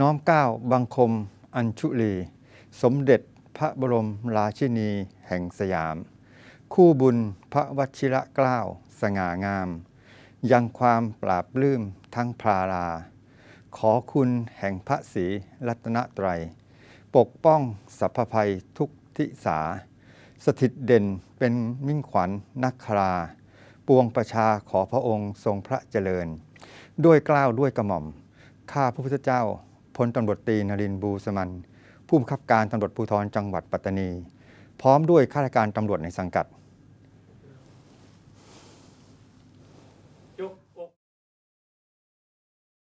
น้อมก้าวบังคมอัญชุลี สมเด็จพระบรมราชินีแห่งสยาม คู่บุญพระวชิระเกล้าสง่างาม ยังความปราบลื้มทั้งพราลา ขอคุณแห่งพระศรีรัตนตรัยปกป้องสรรพภัยทุกทิสา สถิตเด่นเป็นมิ่งขวัญนักคราปวงประชาขอพระองค์ทรงพระเจริญ ด้วยกล้าวด้วยกระหม่อม ข้าพระพุทธเจ้าพลตำรวจตีนรินบูสมัน ผู้บังคับการตำรวจภูธรจังหวัดปัตตานี พร้อมด้วยข้าราชการตำรวจในสังกัด